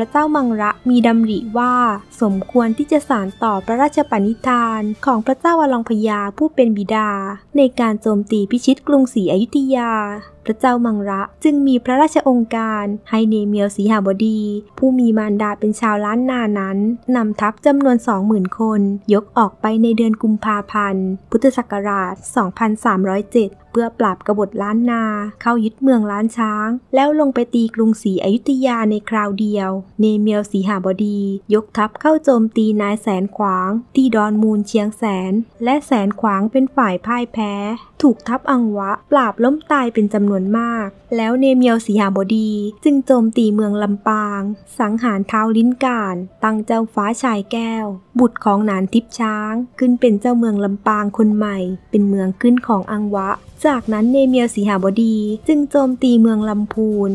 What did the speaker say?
พระเจ้ามังระมีดำริว่า สมควรที่จะสานต่อพระราชปณิธานของพระเจ้าวลังพยาผู้เป็นบิดา ในการโจมตีพิชิตกรุงศรีอยุธยาพระเจ้ามังระ จึงมีพระราชองค์การให้เนเมียวสีหาบดี ผู้มีมารดาเป็นชาวล้านนานั้น นำทัพจำนวน20,000คน ยกออกไปในเดือนกุมภาพันธ์ พุทธศักราช 2307 เพื่อปราบกบฏล้านนา เข้ายึดเมืองล้านช้าง แล้วลงไปตีกรุงศรีอยุธยาในคราวเดียว เนเมียวสีหาบดี ยกทัพเข้าโจมตีนายแสนขวางที่ดอนมูลเชียงแสน และแสนขวางเป็นฝ่ายพ่ายแพ้ถูกทัพอังวะปราบล้มตายเป็นจำนวนมาก แล้วเนเมียวสีหาบดีจึงโจมตีเมืองลำปาง สังหารเท้าลิ้นการตั้งเจ้าฟ้าชายแก้ว บุตรของนานทิพช้าง ขึ้นเป็นเจ้าเมืองลำปางคนใหม่ เป็นเมืองขึ้นของอังวะ จากนั้นเนเมียวสีหาบดีจึงโจมตีเมืองลำพูน